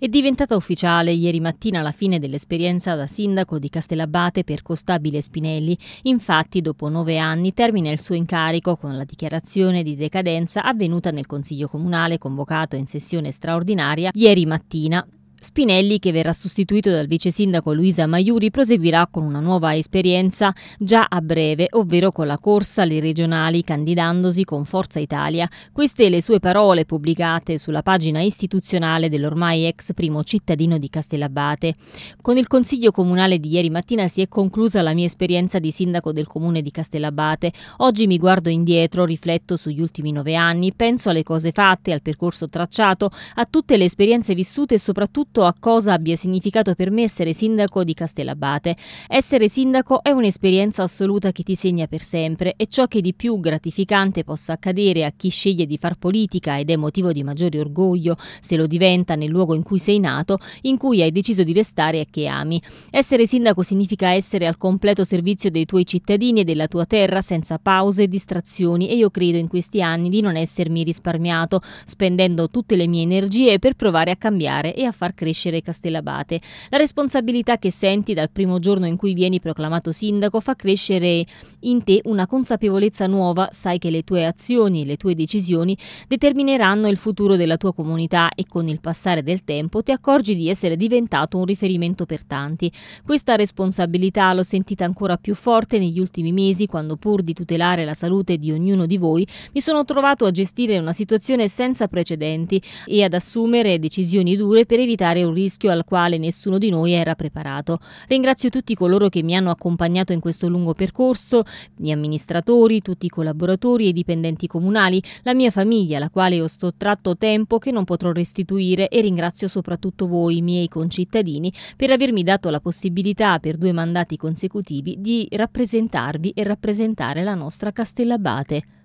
È diventata ufficiale ieri mattina la fine dell'esperienza da sindaco di Castellabate per Costabile Spinelli. Infatti, dopo nove anni, termina il suo incarico con la dichiarazione di decadenza avvenuta nel Consiglio Comunale convocato in sessione straordinaria ieri mattina. Spinelli, che verrà sostituito dal vice sindaco Luisa Maiuri, proseguirà con una nuova esperienza già a breve, ovvero con la corsa alle regionali, candidandosi con Forza Italia. Queste le sue parole pubblicate sulla pagina istituzionale dell'ormai ex primo cittadino di Castellabate. Con il consiglio comunale di ieri mattina si è conclusa la mia esperienza di sindaco del comune di Castellabate. Oggi mi guardo indietro, rifletto sugli ultimi nove anni, penso alle cose fatte, al percorso tracciato, a tutte le esperienze vissute e soprattutto soprattutto a cosa abbia significato per me essere sindaco di Castellabate. Essere sindaco è un'esperienza assoluta che ti segna per sempre e ciò che di più gratificante possa accadere a chi sceglie di far politica ed è motivo di maggiore orgoglio se lo diventa nel luogo in cui sei nato, in cui hai deciso di restare e che ami. Essere sindaco significa essere al completo servizio dei tuoi cittadini e della tua terra senza pause e distrazioni e io credo in questi anni di non essermi risparmiato, spendendo tutte le mie energie per provare a cambiare e a far crescere Castellabate. La responsabilità che senti dal primo giorno in cui vieni proclamato sindaco fa crescere in te una consapevolezza nuova, sai che le tue azioni, e le tue decisioni determineranno il futuro della tua comunità e con il passare del tempo ti accorgi di essere diventato un riferimento per tanti. Questa responsabilità l'ho sentita ancora più forte negli ultimi mesi quando pur di tutelare la salute di ognuno di voi mi sono trovato a gestire una situazione senza precedenti e ad assumere decisioni dure per evitare affrontare un rischio al quale nessuno di noi era preparato. Ringrazio tutti coloro che mi hanno accompagnato in questo lungo percorso, gli amministratori, tutti i collaboratori e i dipendenti comunali, la mia famiglia, alla quale ho sottratto tempo che non potrò restituire e ringrazio soprattutto voi, miei concittadini, per avermi dato la possibilità per due mandati consecutivi di rappresentarvi e rappresentare la nostra Castellabate.